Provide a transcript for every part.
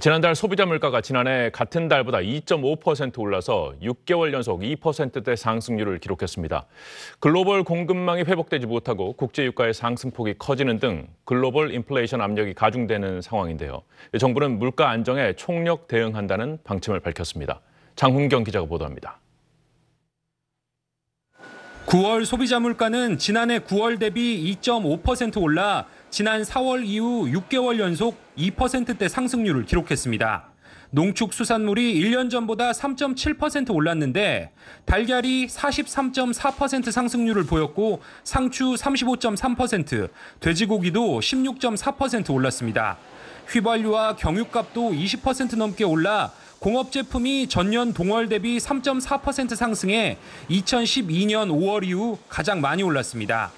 지난달 소비자 물가가 지난해 같은 달보다 2.5% 올라서 6개월 연속 2%대 상승률을 기록했습니다. 글로벌 공급망이 회복되지 못하고 국제 유가의 상승폭이 커지는 등 글로벌 인플레이션 압력이 가중되는 상황인데요. 정부는 물가 안정에 총력 대응한다는 방침을 밝혔습니다. 장훈경 기자가 보도합니다. 9월 소비자 물가는 지난해 9월 대비 2.5% 올라 지난 4월 이후 6개월 연속 2%대 상승률을 기록했습니다. 농축수산물이 1년 전보다 3.7% 올랐는데 달걀이 43.4% 상승률을 보였고 상추 35.3%, 돼지고기도 16.4% 올랐습니다. 휘발유와 경유값도 20% 넘게 올라 공업 제품이 전년 동월 대비 3.4% 상승해 2012년 5월 이후 가장 많이 올랐습니다.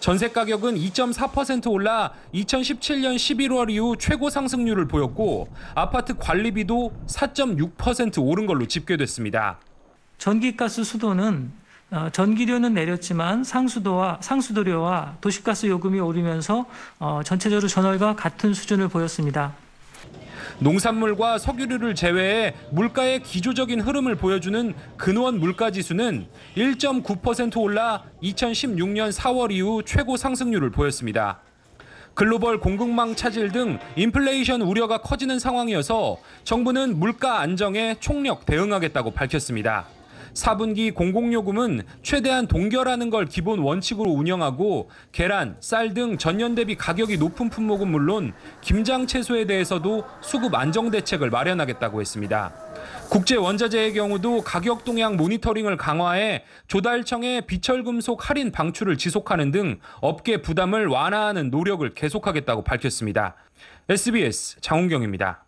전세 가격은 2.4% 올라 2017년 11월 이후 최고 상승률을 보였고 아파트 관리비도 4.6% 오른 걸로 집계됐습니다. 전기가스 수도는 어, 전기료는 내렸지만 상수도와 상수도료와 도시가스 요금이 오르면서 어, 전체적으로 전월과 같은 수준을 보였습니다. 농산물과 석유류를 제외해 물가의 기조적인 흐름을 보여주는 근원 물가 지수는 1.9% 올라 2016년 4월 이후 최고 상승률을 보였습니다. 글로벌 공급망 차질 등 인플레이션 우려가 커지는 상황이어서 정부는 물가 안정에 총력 대응하겠다고 밝혔습니다. 4분기 공공요금은 최대한 동결하는 걸 기본 원칙으로 운영하고 계란, 쌀 등 전년 대비 가격이 높은 품목은 물론 김장 채소에 대해서도 수급 안정 대책을 마련하겠다고 했습니다. 국제 원자재의 경우도 가격 동향 모니터링을 강화해 조달청의 비철금속 할인 방출을 지속하는 등 업계 부담을 완화하는 노력을 계속하겠다고 밝혔습니다. SBS 장훈경입니다.